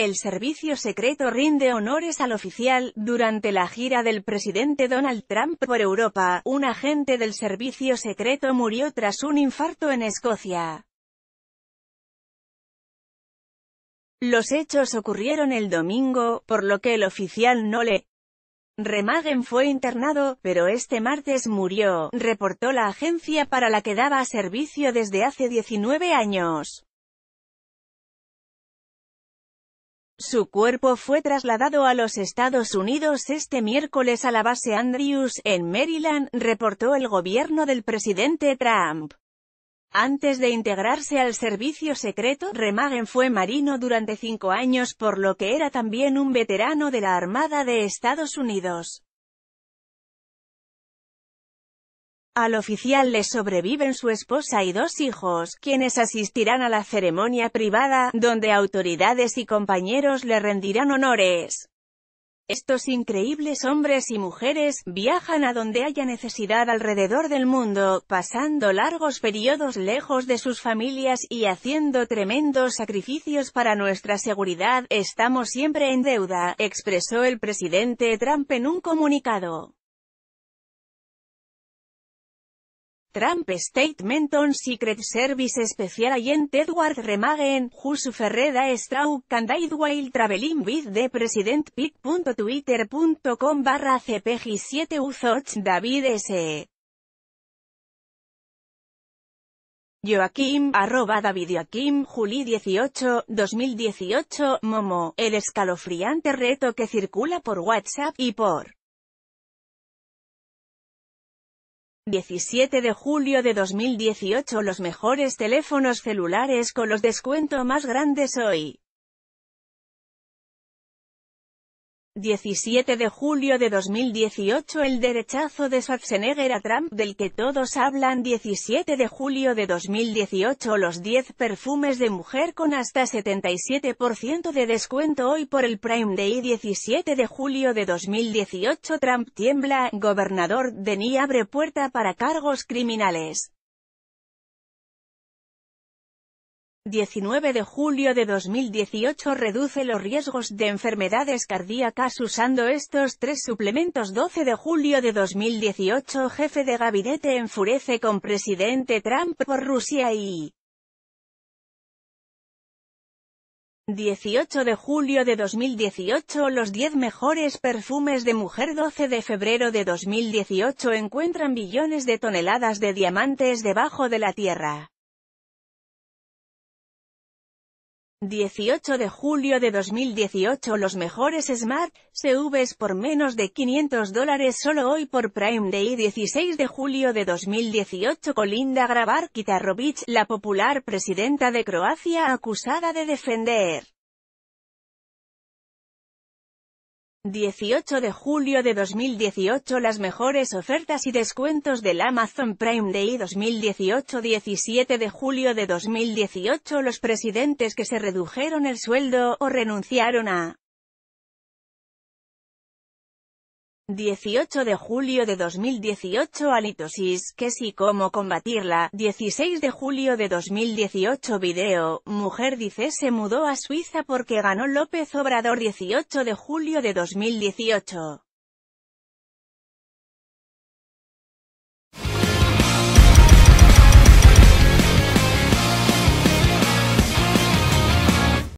El servicio secreto rinde honores al oficial. Durante la gira del presidente Donald Trump por Europa, un agente del servicio secreto murió tras un infarto en Escocia. Los hechos ocurrieron el domingo, por lo que el oficial no le Remagen fue internado, pero este martes murió, reportó la agencia para la que daba servicio desde hace 19 años. Su cuerpo fue trasladado a los Estados Unidos este miércoles a la base Andrews, en Maryland, reportó el gobierno del presidente Trump. Antes de integrarse al servicio secreto, Remagen fue marino durante cinco años por lo que era también un veterano de la Armada de Estados Unidos. Al oficial le sobreviven su esposa y dos hijos, quienes asistirán a la ceremonia privada, donde autoridades y compañeros le rendirán honores. Estos increíbles hombres y mujeres, viajan a donde haya necesidad alrededor del mundo, pasando largos periodos lejos de sus familias y haciendo tremendos sacrificios para nuestra seguridad, estamos siempre en deuda, expresó el presidente Trump en un comunicado. Trump Statement on Secret Service Special Agent Edward Remagen, Jusuf Ferreda Straub Candide while traveling with the President pic.twitter.com barra cpg 7 uzoch David S. Joaquim, arroba David Joaquim, Juli 18, 2018, Momo, el escalofriante reto que circula por WhatsApp y por 17 de julio de 2018 Los mejores teléfonos celulares con los descuentos más grandes hoy. 17 de julio de 2018 El derechazo de Schwarzenegger a Trump del que todos hablan 17 de julio de 2018 Los 10 perfumes de mujer con hasta 77% de descuento hoy por el Prime Day 17 de julio de 2018 Trump tiembla, gobernador Denis abre puerta para cargos criminales 19 de julio de 2018 reduce los riesgos de enfermedades cardíacas usando estos tres suplementos 12 de julio de 2018 jefe de gabinete enfurece con presidente Trump por Rusia y 18 de julio de 2018 Los 10 mejores perfumes de mujer 12 de febrero de 2018 encuentran billones de toneladas de diamantes debajo de la tierra. 18 de julio de 2018 Los mejores Smart CVs por menos de 500 dólares solo hoy por Prime Day 16 de julio de 2018 Colinda Grabar Kitarovic, la popular presidenta de Croacia acusada de defender 18 de julio de 2018 Las mejores ofertas y descuentos del Amazon Prime Day 2018 17 de julio de 2018 Los presidentes que se redujeron el sueldo o renunciaron a 18 de julio de 2018 Halitosis, que sí cómo combatirla, 16 de julio de 2018 Video, mujer dice se mudó a Suiza porque ganó López Obrador 18 de julio de 2018